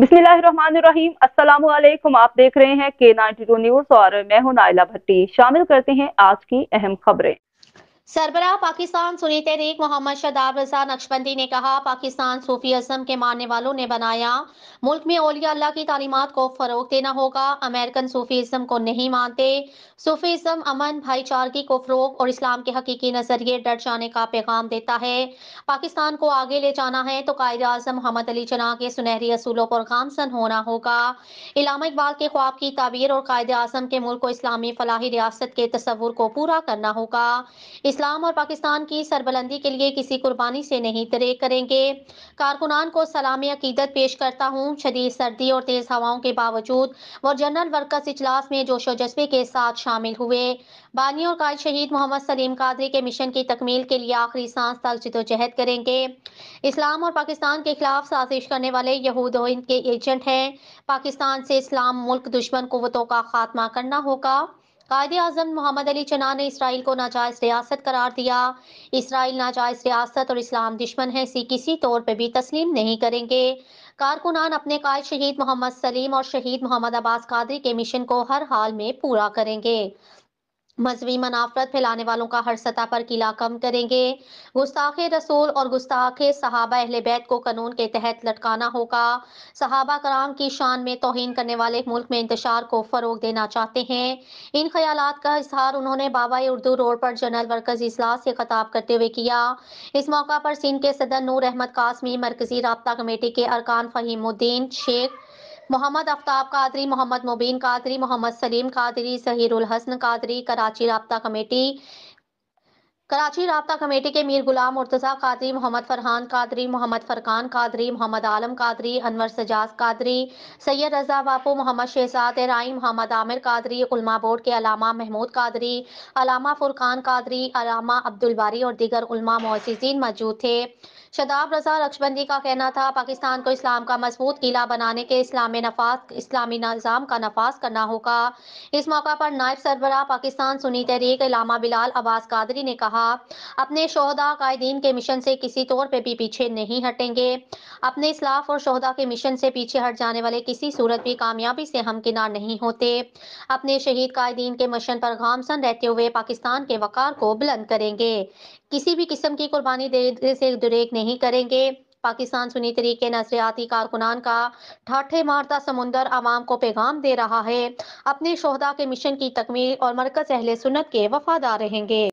बिस्मिल्लाहिर्रहमानिर्रहीम अस्सलाम वालेकुम आप देख रहे हैं के नाइनटी न्यूज और मैं हूं नाइला भट्टी शामिल करते हैं आज की अहम खबरें सरबरा पाकिस्तान सुनी तहरीक मोहम्मद शदाब रजा नक्शबंदी ने कहा पाकिस्तान सूफी अजम के मानने वालों ने बनाया मुल्क में ओलिया अल्लाह की तालीमत को फ़रोग देना होगा अमेरिकन सूफी इज़म को नहीं मानते सूफी इज़म अमन भाईचारगी को फ़रोग और इस्लाम के हकीकी नज़रिए डर जाने का पैगाम देता है पाकिस्तान को आगे ले जाना है तो कायद अजम मोहम्मद अली चना के सुनहरी असूलों पर गामसन होना होगा इलाम इकबाल के ख्वाब की ताबीर और कायद अजम के मुल्क को इस्लामी फलाही रियासत के तस्वुर को पूरा करना होगा इस इस्लाम और पाकिस्तान की सरबलंदी के लिए किसी कुर्बानी से नहीं तरे करेंगे कारकुनान को सलाम अकीदत पेश करता हूँ शदीद सर्दी और तेज़ हवाओं के बावजूद वो जनरल वर्कर्स इजलास में जोशो जज्बे के साथ शामिल हुए बानी और कायद शहीद मोहम्मद सलीम कादरी के मिशन की तकमील के लिए आखिरी सांस तक जदोजहद करेंगे इस्लाम और पाकिस्तान के खिलाफ साजिश करने वाले यहूद के एजेंट हैं पाकिस्तान से इस्लाम मुल्क दुश्मन कुतों का खात्मा करना होगा कायद अजम मोहम्मद अली चना ने इसराइल को नाजायज रियासत करार दिया इसराइल नाजायज रियासत और इस्लाम दुश्मन है इसी किसी तौर पर भी तस्लीम नहीं करेंगे कारकुनान अपने कायद शहीद मोहम्मद सलीम और शहीद मोहम्मद अब्बास कादरी के मिशन को हर हाल में पूरा करेंगे मजहबी मुनाफरत फैलाने वालों का हर सतह पर किला कम करेंगे गुस्ताखे रसूल और गुस्ताखे सहाबा अहल बैत को कानून के तहत लटकाना होगा सहाबा कराम की शान में तोहन करने वाले मुल्क में इंतशार को फ़रोग देना चाहते हैं इन ख्याल का इजहार उन्होंने बाबा उर्दू रोड पर जनरल वर्कर्स इजलास से खताब करते हुए किया इस मौका पर सिंध के सदर नूर अहमद कासमी मरकजी रबता कमेटी के अरकान फहीमुद्दीन शेख मोहम्मद आफ्ताब कादरी मोहम्मद मुबीन कादरी मोहम्मद सलीम कादरी जहीरुल हसन कादरी कराची रबता कमेटी कराची रबता कमेटी के मीर गुलाम मुर्तज़ा कादरी मोहम्मद फरहान कादरी मोहम्मद फरकान कादरी मोहम्मद आलम कादरी अनवर सजाज कादरी सैयद रजा बापू मोहम्मद शहजाद राई मोहम्मद आमिर कादरी उलमा बोर्ड के अलामा महमूद कादरी अलामा फुरकान कादरी अलामा अब्दुलबारी और दीगर उलमा मोसिन मौजूद थे शदाब रजा रक्षबंदी का कहना था पाकिस्तान को इस्लाम का मजबूत किला बनाने के इस्लामी नफाज इस्लामी निज़ाम का नफाज करना होगा इस मौका पर नायब सरबरा पाकिस्तान सुनी तहरीक इलामा बिलाल अब्बास कादरी ने कहा कहा अपने शहदा कायदीन के मिशन से किसी तौर पर भी पीछे नहीं हटेंगे अपने इसलाफ और शहदा के मिशन से पीछे हट जाने वाले किसी सूरत भी कामयाबी से हमकिनार नहीं होते अपने शहीद कायदीन के मिशन पर गामसन रहते हुए पाकिस्तान के वकार को बुलंद करेंगे किसी भी किस्म की कुर्बानी देने से दुरेक नहीं करेंगे पाकिस्तान सुनी तरीके नजरियाती कारकुनान का ठाठे मारता समुंदर आवाम को पैगाम दे रहा है अपने शहदा के मिशन की तकमील और मरकज अहले सुनत के वफादार रहेंगे